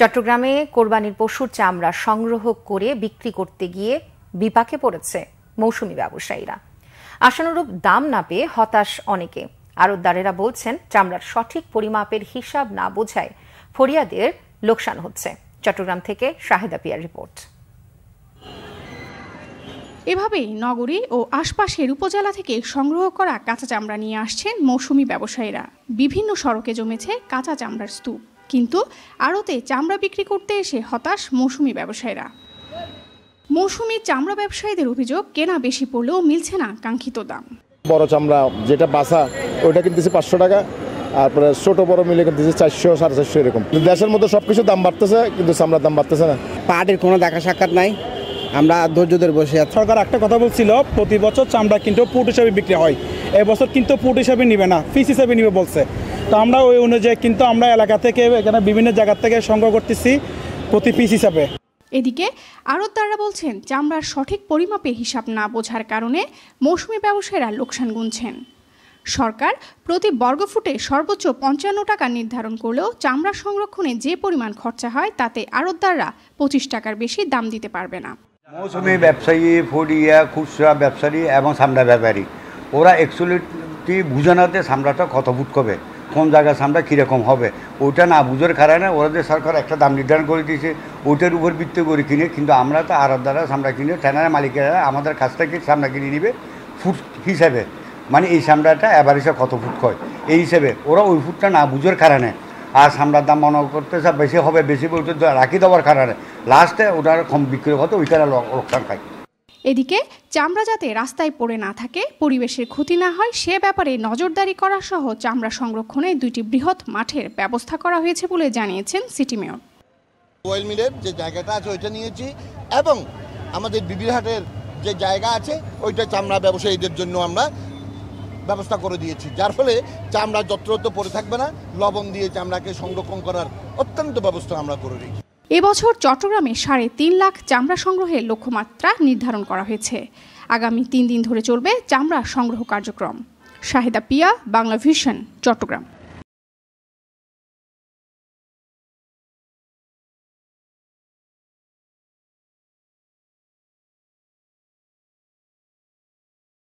চট্টগ্রামে কোরবানির পশুর চামড়া সংগ্রহ করে বিক্রি করতে গিয়ে বিপাকে পড়েছে মৌসুমি ব্যবসায়ীরা আশানুরূপ দাম না পেয়ে হতাশ অনেকে আরোদ্দারেরা বলছেন চামড়ার সঠিক পরিমাপের হিসাব না বোঝায় ফরিয়াদের লোকসান হচ্ছে চট্টগ্রাম থেকে শাহেদা পিয়ার রিপোর্ট এভাবেই নগরী ও আশপাশের উপজেলা থেকে সংগ্রহ করা কাঁচা চামড়া নিয়ে আসছেন মৌসুমি ব্যবসায়ীরা বিভিন্ন সড়কে জমেছে কাঁচা চামড়ার স্তূপ কিন্তু আড়তে চামড়া বিক্রি করতে এসে হতাশ মৌসুমি ব্যবসায়ীরা মৌসুমি চামড়া ব্যবসায়ীদের অভিযোগ কেনা বেশি পড়লেও মিলছে না কাঙ্ক্ষিত দাম বড় চামড়া যেটা বাসা ওইটা কিনতেছে পাঁচশো টাকা তারপরে ছোট বড় মিলে কিনতেছে চারশো সাড়ে চারশো এরকম দেশের মধ্যে সব কিছু দাম বাড়তেছে কিন্তু চামড়ার দাম বাড়তেছে না পাটের কোনো দেখা সাক্ষাৎ নাই আমরা ধৈর্য ধরে বসে আছি সরকার একটা কথা বলছিল প্রতি বছর চামড়া কিন্তু পুট হিসাবে বিক্রি হয় এবছর কিন্তু পুট হিসাবে নিবে না ফিস হিসাবে নিবে বলছে তো আমরা ওই অনুযায়ী কিন্তু আমরা এলাকা থেকে এখানে বিভিন্ন জায়গা থেকে সংগ্রহ করতেছি প্রতি পিস হিসাবে এদিকে আড়তদাররা বলছেন চামড়ার সঠিক পরিমাপে হিসাব না বোঝার কারণে মৌসুমি ব্যবসায়ীরা লোকসান গুনছেন সরকার প্রতি বর্গফুটে সর্বোচ্চ পঞ্চান্ন টাকা নির্ধারণ করলেও চামড়া সংরক্ষণে যে পরিমাণ খরচা হয় তাতে আড়তদাররা পঁচিশ টাকার বেশি দাম দিতে পারবে না মৌসুমি ব্যবসায়ী ফুডিয়া খুচরা ব্যবসায়ী এবং চামড়া ব্যাপারী ওরা একচুয়ালিটি বুঝে নাতে চামড়াটা ক্ষতভূত করবে কোন জায়গার সামটা কীরকম হবে ওইটা না বুঝোর কারণে ওদের সরকার একটা দাম নির্ধারণ করে দিয়েছে ওইটার উপর ভিত্তি করে কিনে কিন্তু আমরা তো আরব দ্বারা সামটা কিনে ট্যানারের মালিকেরা আমাদের কাছ থেকে সামনা কিনে নিবে ফুট হিসাবে মানে এই সামরাটা অ্যাভারেজে কত ফুট হয় এই হিসেবে ওরা ওই ফুটটা না বুঝোর কারণে আর সামরার দাম মনে করতে বেশি হবে বেশি বলতে রাখি দেওয়ার কারণে লাস্টে ওটার কম বিক্রি হতো ওইখানে লোকসান খায় এদিকে চামড়া যাতে রাস্তায় পড়ে না থাকে পরিবেশের ক্ষতি না হয় সে ব্যাপারে নজরদারি করা সহ চামড়া সংরক্ষণে দুইটি বৃহৎ মাঠের ব্যবস্থা করা হয়েছে বলে জানিয়েছেন সিটি মেয়র ওয়েল মিলের যে জায়গাটা আছে ওইটা নিয়েছি এবং আমাদের বিবিরহাটের যে জায়গা আছে ওইটা চামড়া ব্যবসায়ীদের জন্য আমরা ব্যবস্থা করে দিয়েছি যার ফলে চামড়া যত্রত পড়ে থাকবে না লবণ দিয়ে চামড়াকে সংরক্ষণ করার অত্যন্ত ব্যবস্থা আমরা করে রেখেছি এবছর চট্টগ্রামে সাড়ে তিন লাখ চামড়া সংগ্রহের লক্ষ্যমাত্রা নির্ধারণ করা হয়েছে আগামী তিন দিন ধরে চলবে চামড়া সংগ্রহ কার্যক্রম শাহেদা পিয়া বাংলা ভিশন চট্টগ্রাম